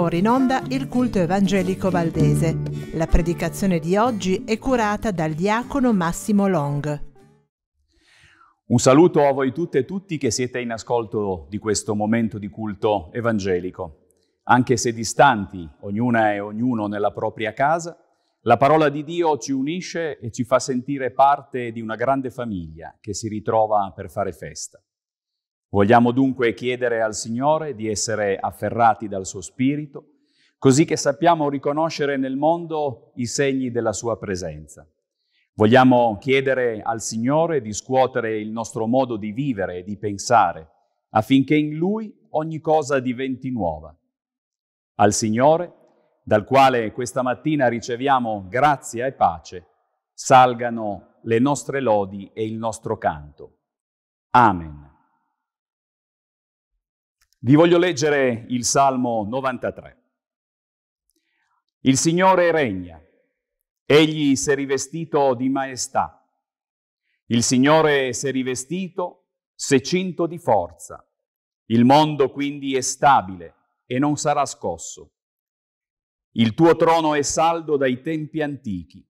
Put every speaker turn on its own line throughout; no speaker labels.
ora in onda il culto evangelico valdese. La predicazione di oggi è curata dal diacono Massimo Long. Un saluto a voi tutte e tutti che siete in ascolto di questo momento di culto evangelico. Anche se distanti, ognuna e ognuno nella propria casa, la parola di Dio ci unisce e ci fa sentire parte di una grande famiglia che si ritrova per fare festa. Vogliamo dunque chiedere al Signore di essere afferrati dal suo Spirito, così che sappiamo riconoscere nel mondo i segni della sua presenza. Vogliamo chiedere al Signore di scuotere il nostro modo di vivere e di pensare, affinché in Lui ogni cosa diventi nuova. Al Signore, dal quale questa mattina riceviamo grazia e pace, salgano le nostre lodi e il nostro canto. Amen. Vi voglio leggere il Salmo 93. Il Signore regna, egli si è rivestito di maestà. Il Signore si è rivestito, si è cinto di forza. Il mondo quindi è stabile e non sarà scosso. Il tuo trono è saldo dai tempi antichi.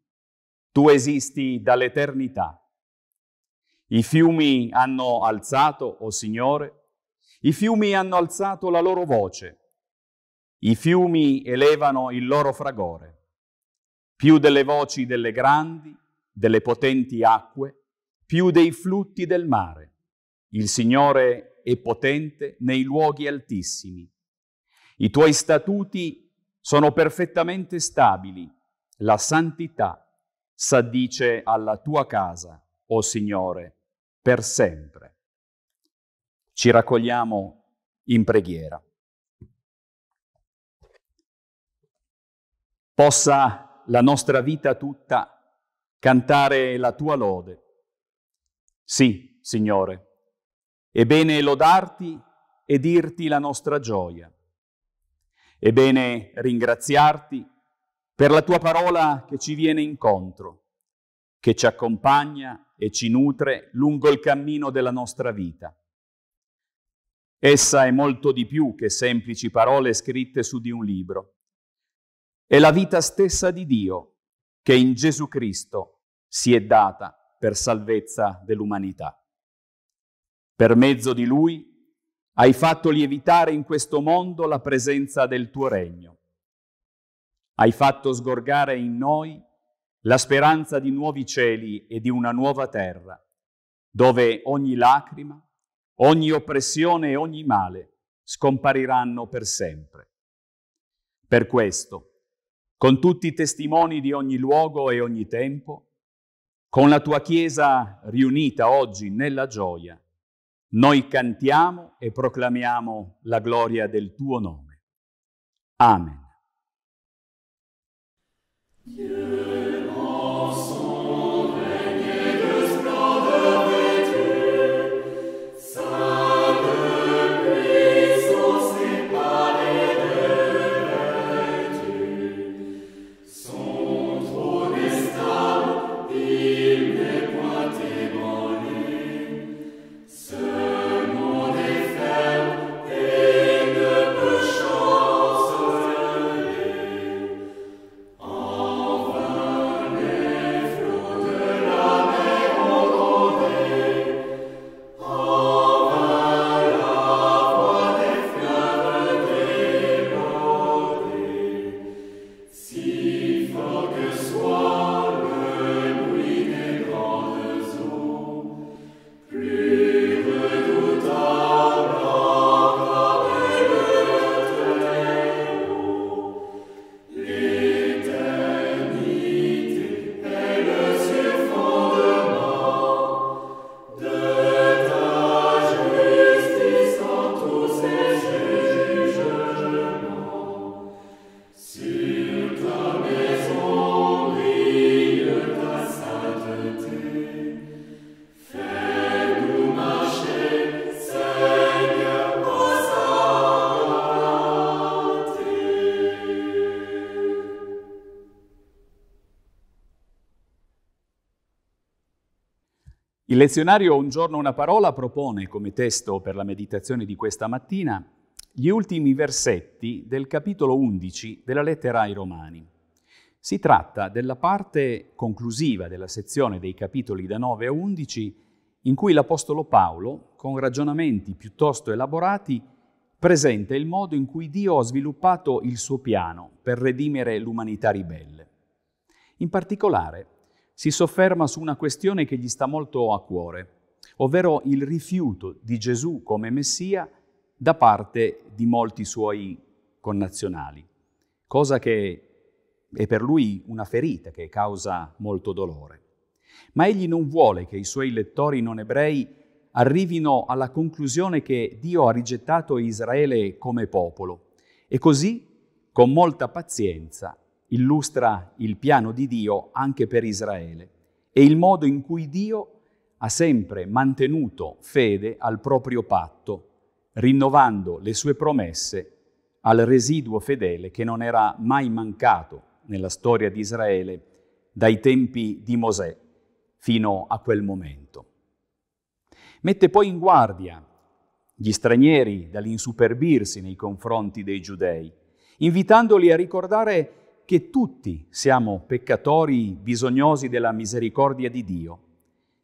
Tu esisti dall'eternità. I fiumi hanno alzato, o oh Signore, i fiumi hanno alzato la loro voce, i fiumi elevano il loro fragore, più delle voci delle grandi, delle potenti acque, più dei flutti del mare. Il Signore è potente nei luoghi altissimi. I tuoi statuti sono perfettamente stabili. La santità s'addice alla tua casa, o oh Signore, per sempre ci raccogliamo in preghiera. Possa la nostra vita tutta cantare la tua lode. Sì, Signore, è bene lodarti e dirti la nostra gioia. È bene ringraziarti per la tua parola che ci viene incontro, che ci accompagna e ci nutre lungo il cammino della nostra vita. Essa è molto di più che semplici parole scritte su di un libro. È la vita stessa di Dio che in Gesù Cristo si è data per salvezza dell'umanità. Per mezzo di Lui hai fatto lievitare in questo mondo la presenza del tuo regno. Hai fatto sgorgare in noi la speranza di nuovi cieli e di una nuova terra, dove ogni lacrima, ogni oppressione e ogni male scompariranno per sempre. Per questo, con tutti i testimoni di ogni luogo e ogni tempo, con la tua Chiesa riunita oggi nella gioia, noi cantiamo e proclamiamo la gloria del tuo nome. Amen.
Yeah.
Il lezionario Un giorno una parola propone come testo per la meditazione di questa mattina gli ultimi versetti del capitolo 11 della lettera ai Romani. Si tratta della parte conclusiva della sezione dei capitoli da 9 a 11 in cui l'Apostolo Paolo, con ragionamenti piuttosto elaborati, presenta il modo in cui Dio ha sviluppato il suo piano per redimere l'umanità ribelle. In particolare, si sofferma su una questione che gli sta molto a cuore, ovvero il rifiuto di Gesù come Messia da parte di molti suoi connazionali, cosa che è per lui una ferita che causa molto dolore. Ma egli non vuole che i suoi lettori non ebrei arrivino alla conclusione che Dio ha rigettato Israele come popolo e così, con molta pazienza, illustra il piano di Dio anche per Israele e il modo in cui Dio ha sempre mantenuto fede al proprio patto, rinnovando le sue promesse al residuo fedele che non era mai mancato nella storia di Israele dai tempi di Mosè fino a quel momento. Mette poi in guardia gli stranieri dall'insuperbirsi nei confronti dei giudei, invitandoli a ricordare che tutti siamo peccatori bisognosi della misericordia di Dio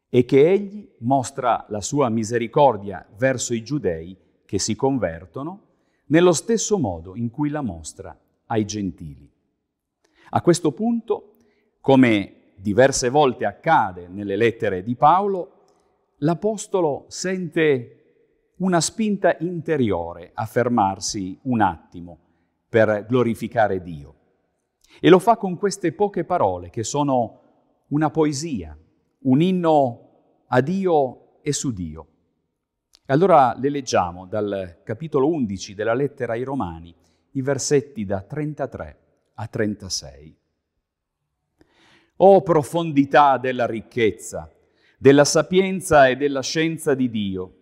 e che Egli mostra la sua misericordia verso i giudei che si convertono nello stesso modo in cui la mostra ai gentili. A questo punto, come diverse volte accade nelle lettere di Paolo, l'Apostolo sente una spinta interiore a fermarsi un attimo per glorificare Dio. E lo fa con queste poche parole che sono una poesia, un inno a Dio e su Dio. E allora le leggiamo dal capitolo 11 della lettera ai Romani, i versetti da 33 a 36. O oh, profondità della ricchezza, della sapienza e della scienza di Dio,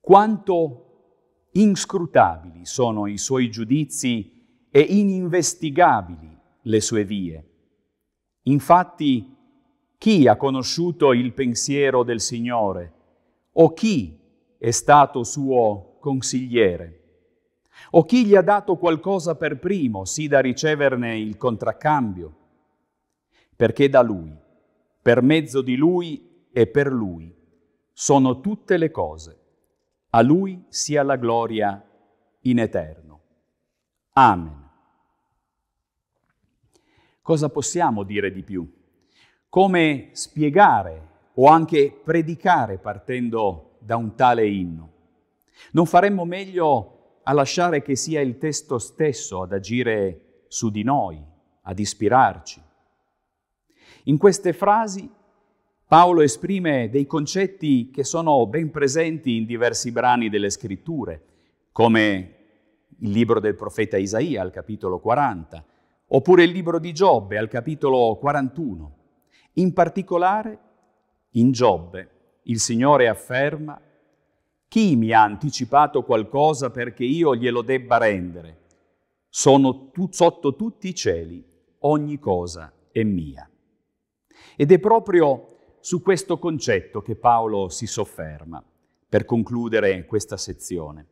quanto inscrutabili sono i suoi giudizi e ininvestigabili le sue vie. Infatti, chi ha conosciuto il pensiero del Signore o chi è stato suo consigliere? O chi gli ha dato qualcosa per primo, sì da riceverne il contraccambio? Perché da lui, per mezzo di lui e per lui, sono tutte le cose. A lui sia la gloria in eterno. Amen. Cosa possiamo dire di più? Come spiegare o anche predicare partendo da un tale inno? Non faremmo meglio a lasciare che sia il testo stesso ad agire su di noi, ad ispirarci. In queste frasi Paolo esprime dei concetti che sono ben presenti in diversi brani delle scritture, come il libro del profeta Isaia al capitolo 40, Oppure il libro di Giobbe al capitolo 41. In particolare, in Giobbe il Signore afferma chi mi ha anticipato qualcosa perché io glielo debba rendere? Sono tu, sotto tutti i cieli, ogni cosa è mia. Ed è proprio su questo concetto che Paolo si sofferma per concludere questa sezione.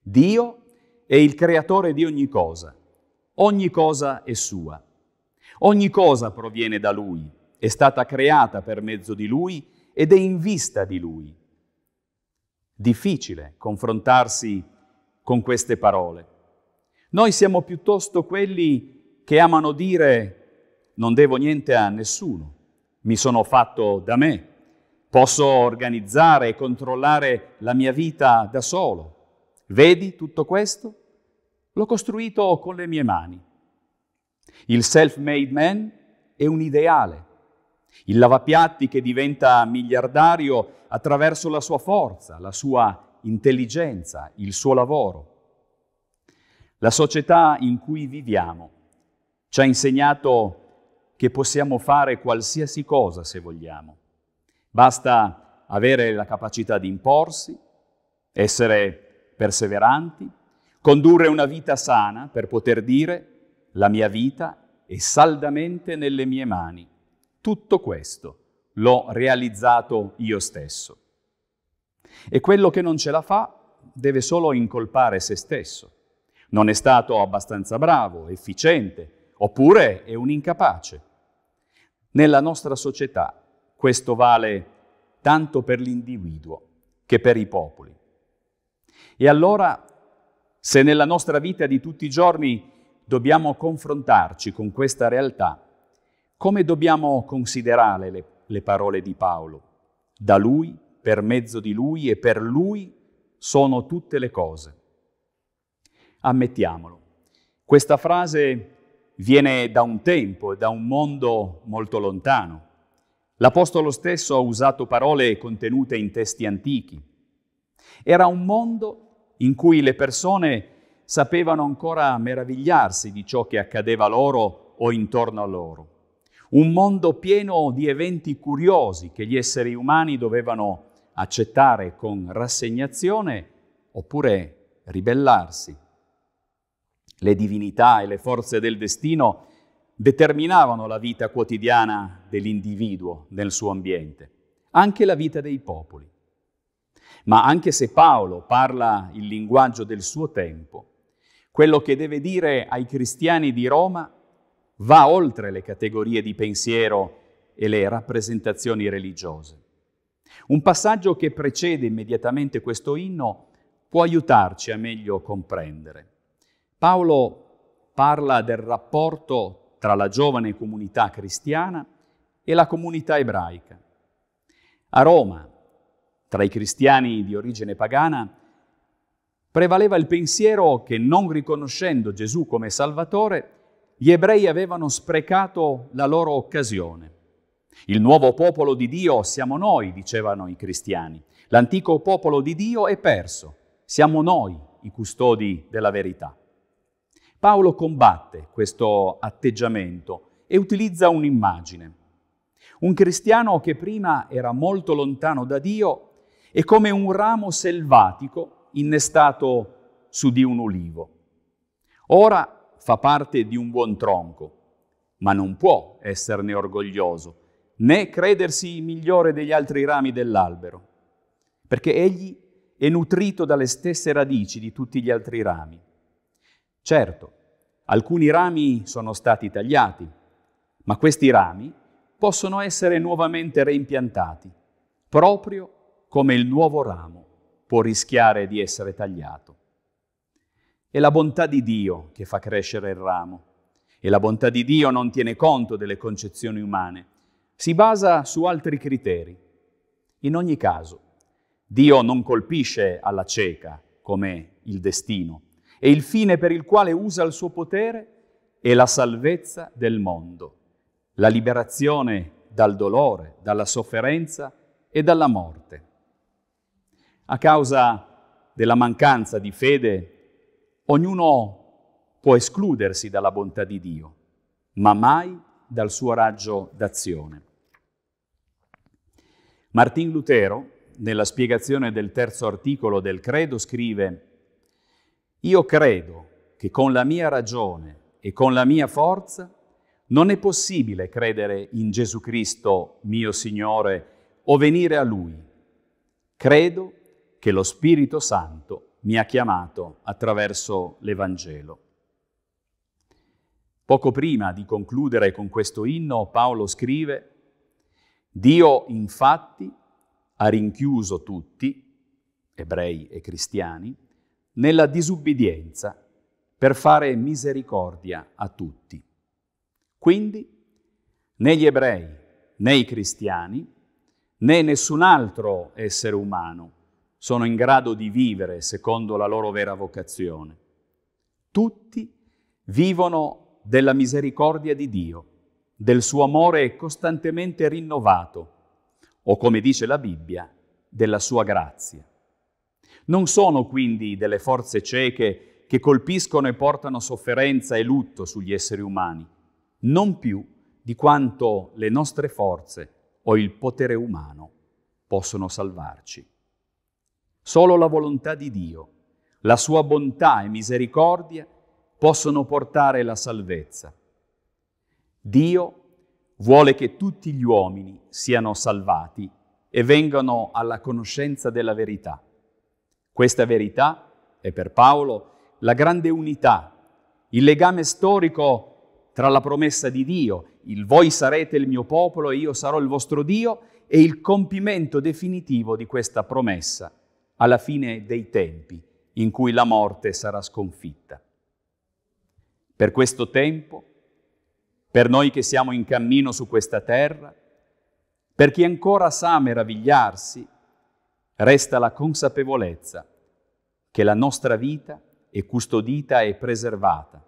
Dio è il creatore di ogni cosa Ogni cosa è sua. Ogni cosa proviene da Lui, è stata creata per mezzo di Lui ed è in vista di Lui. Difficile confrontarsi con queste parole. Noi siamo piuttosto quelli che amano dire non devo niente a nessuno, mi sono fatto da me, posso organizzare e controllare la mia vita da solo. Vedi tutto questo? L'ho costruito con le mie mani. Il self-made man è un ideale. Il lavapiatti che diventa miliardario attraverso la sua forza, la sua intelligenza, il suo lavoro. La società in cui viviamo ci ha insegnato che possiamo fare qualsiasi cosa se vogliamo. Basta avere la capacità di imporsi, essere perseveranti, condurre una vita sana per poter dire la mia vita è saldamente nelle mie mani. Tutto questo l'ho realizzato io stesso. E quello che non ce la fa deve solo incolpare se stesso. Non è stato abbastanza bravo, efficiente, oppure è un incapace. Nella nostra società questo vale tanto per l'individuo che per i popoli. E allora se nella nostra vita di tutti i giorni dobbiamo confrontarci con questa realtà, come dobbiamo considerare le, le parole di Paolo? Da lui, per mezzo di lui e per lui sono tutte le cose. Ammettiamolo, questa frase viene da un tempo e da un mondo molto lontano. L'Apostolo stesso ha usato parole contenute in testi antichi. Era un mondo in cui le persone sapevano ancora meravigliarsi di ciò che accadeva loro o intorno a loro. Un mondo pieno di eventi curiosi che gli esseri umani dovevano accettare con rassegnazione oppure ribellarsi. Le divinità e le forze del destino determinavano la vita quotidiana dell'individuo nel suo ambiente, anche la vita dei popoli. Ma anche se Paolo parla il linguaggio del suo tempo, quello che deve dire ai cristiani di Roma va oltre le categorie di pensiero e le rappresentazioni religiose. Un passaggio che precede immediatamente questo inno può aiutarci a meglio comprendere. Paolo parla del rapporto tra la giovane comunità cristiana e la comunità ebraica. A Roma, tra i cristiani di origine pagana, prevaleva il pensiero che non riconoscendo Gesù come Salvatore, gli ebrei avevano sprecato la loro occasione. Il nuovo popolo di Dio siamo noi, dicevano i cristiani. L'antico popolo di Dio è perso. Siamo noi i custodi della verità. Paolo combatte questo atteggiamento e utilizza un'immagine. Un cristiano che prima era molto lontano da Dio è come un ramo selvatico innestato su di un ulivo. Ora fa parte di un buon tronco, ma non può esserne orgoglioso, né credersi migliore degli altri rami dell'albero, perché egli è nutrito dalle stesse radici di tutti gli altri rami. Certo, alcuni rami sono stati tagliati, ma questi rami possono essere nuovamente reimpiantati, proprio come il nuovo ramo può rischiare di essere tagliato. È la bontà di Dio che fa crescere il ramo e la bontà di Dio non tiene conto delle concezioni umane, si basa su altri criteri. In ogni caso, Dio non colpisce alla cieca come il destino e il fine per il quale usa il suo potere è la salvezza del mondo, la liberazione dal dolore, dalla sofferenza e dalla morte a causa della mancanza di fede, ognuno può escludersi dalla bontà di Dio, ma mai dal suo raggio d'azione. Martin Lutero, nella spiegazione del terzo articolo del Credo, scrive, Io credo che con la mia ragione e con la mia forza non è possibile credere in Gesù Cristo, mio Signore, o venire a Lui. Credo che lo Spirito Santo mi ha chiamato attraverso l'Evangelo. Poco prima di concludere con questo inno, Paolo scrive, Dio infatti ha rinchiuso tutti, ebrei e cristiani, nella disubbidienza per fare misericordia a tutti. Quindi, né gli ebrei, né i cristiani, né nessun altro essere umano, sono in grado di vivere secondo la loro vera vocazione. Tutti vivono della misericordia di Dio, del suo amore costantemente rinnovato, o come dice la Bibbia, della sua grazia. Non sono quindi delle forze cieche che colpiscono e portano sofferenza e lutto sugli esseri umani, non più di quanto le nostre forze o il potere umano possono salvarci. Solo la volontà di Dio, la sua bontà e misericordia possono portare la salvezza. Dio vuole che tutti gli uomini siano salvati e vengano alla conoscenza della verità. Questa verità è per Paolo la grande unità, il legame storico tra la promessa di Dio, il voi sarete il mio popolo e io sarò il vostro Dio, e il compimento definitivo di questa promessa alla fine dei tempi in cui la morte sarà sconfitta. Per questo tempo, per noi che siamo in cammino su questa terra, per chi ancora sa meravigliarsi, resta la consapevolezza che la nostra vita è custodita e preservata.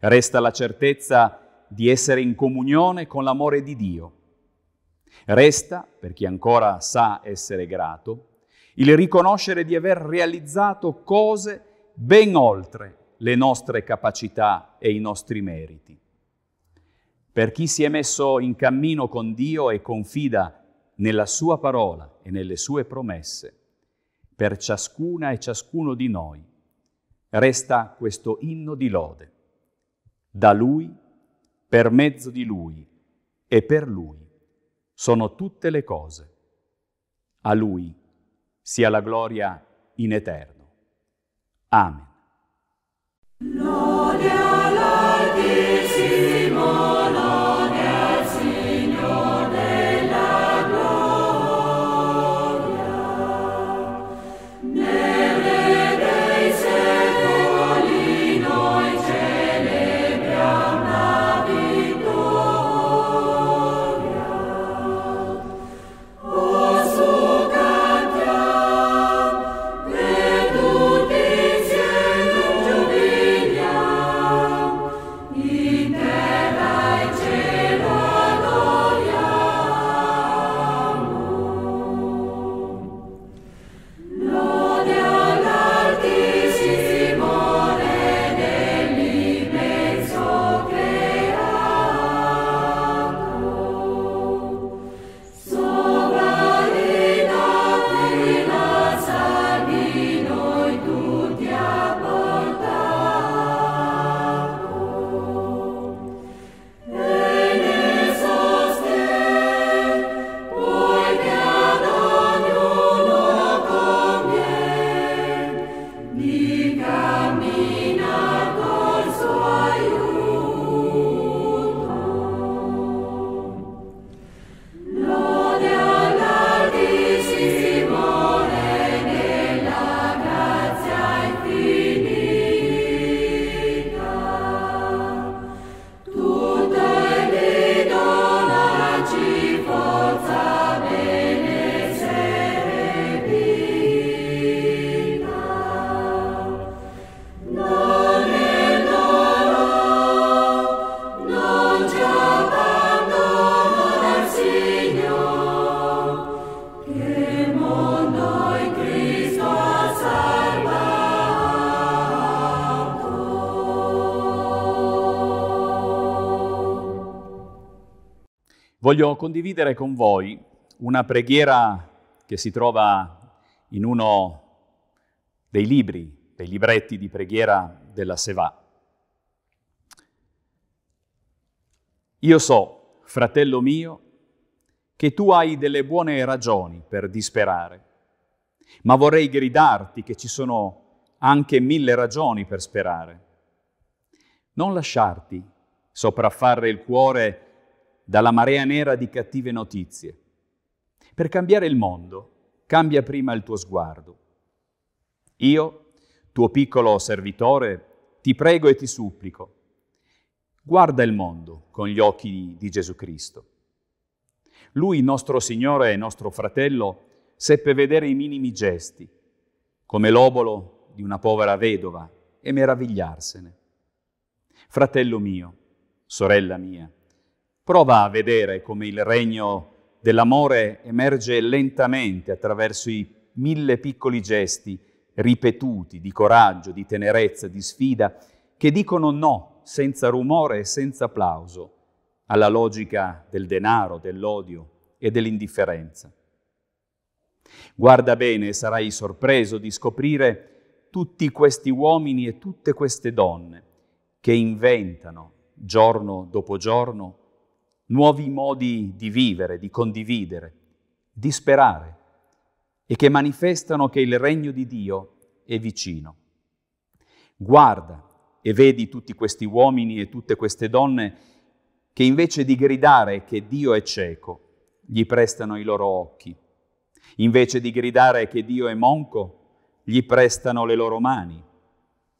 Resta la certezza di essere in comunione con l'amore di Dio. Resta, per chi ancora sa essere grato, il riconoscere di aver realizzato cose ben oltre le nostre capacità e i nostri meriti. Per chi si è messo in cammino con Dio e confida nella sua parola e nelle sue promesse, per ciascuna e ciascuno di noi resta questo inno di lode. Da Lui, per mezzo di Lui e per Lui sono tutte le cose. A Lui sia la gloria in eterno.
Amen. Lode Oh.
Voglio condividere con voi una preghiera che si trova in uno dei libri, dei libretti di preghiera della Seva. Io so, fratello mio, che tu hai delle buone ragioni per disperare, ma vorrei gridarti che ci sono anche mille ragioni per sperare. Non lasciarti sopraffare il cuore dalla marea nera di cattive notizie. Per cambiare il mondo, cambia prima il tuo sguardo. Io, tuo piccolo servitore, ti prego e ti supplico, guarda il mondo con gli occhi di Gesù Cristo. Lui, nostro Signore e nostro fratello, seppe vedere i minimi gesti, come l'obolo di una povera vedova, e meravigliarsene. Fratello mio, sorella mia, Prova a vedere come il regno dell'amore emerge lentamente attraverso i mille piccoli gesti ripetuti di coraggio, di tenerezza, di sfida, che dicono no senza rumore e senza applauso alla logica del denaro, dell'odio e dell'indifferenza. Guarda bene sarai sorpreso di scoprire tutti questi uomini e tutte queste donne che inventano giorno dopo giorno nuovi modi di vivere, di condividere, di sperare e che manifestano che il regno di Dio è vicino. Guarda e vedi tutti questi uomini e tutte queste donne che invece di gridare che Dio è cieco, gli prestano i loro occhi. Invece di gridare che Dio è monco, gli prestano le loro mani.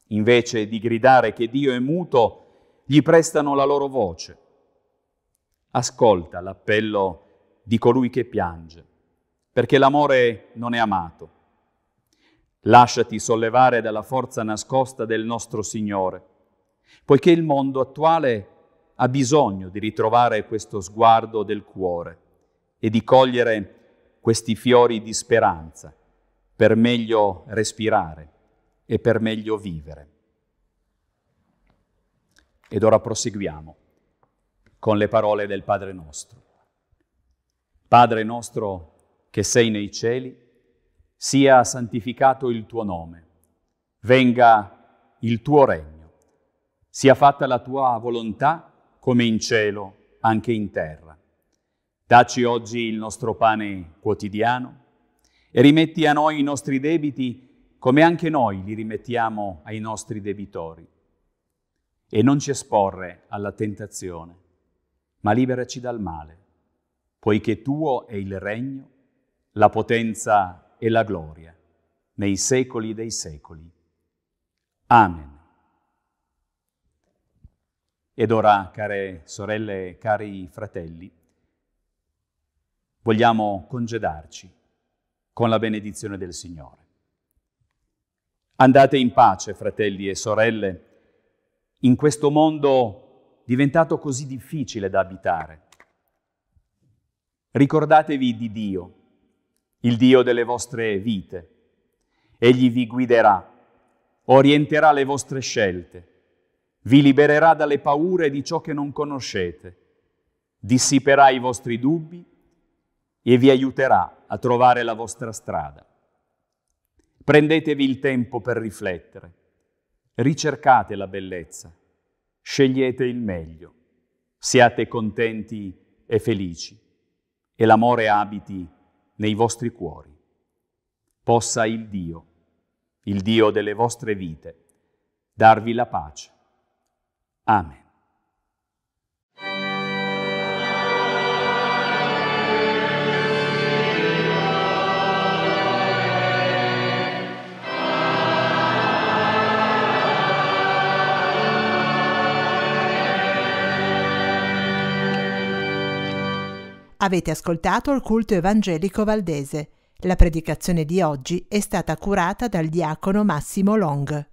Invece di gridare che Dio è muto, gli prestano la loro voce ascolta l'appello di colui che piange, perché l'amore non è amato. Lasciati sollevare dalla forza nascosta del nostro Signore, poiché il mondo attuale ha bisogno di ritrovare questo sguardo del cuore e di cogliere questi fiori di speranza per meglio respirare e per meglio vivere. Ed ora proseguiamo con le parole del Padre nostro. Padre nostro che sei nei cieli, sia santificato il tuo nome, venga il tuo regno, sia fatta la tua volontà come in cielo, anche in terra. Dacci oggi il nostro pane quotidiano e rimetti a noi i nostri debiti come anche noi li rimettiamo ai nostri debitori. E non ci esporre alla tentazione ma liberaci dal male, poiché tuo è il regno, la potenza e la gloria, nei secoli dei secoli. Amen. Ed ora, care sorelle e cari fratelli, vogliamo congedarci con la benedizione del Signore. Andate in pace, fratelli e sorelle, in questo mondo diventato così difficile da abitare. Ricordatevi di Dio, il Dio delle vostre vite. Egli vi guiderà, orienterà le vostre scelte, vi libererà dalle paure di ciò che non conoscete, dissiperà i vostri dubbi e vi aiuterà a trovare la vostra strada. Prendetevi il tempo per riflettere, ricercate la bellezza, scegliete il meglio, siate contenti e felici, e l'amore abiti nei vostri cuori. Possa il Dio, il Dio delle vostre vite, darvi la pace. Amen. Avete ascoltato il culto evangelico valdese. La predicazione di oggi è stata curata dal diacono Massimo Long.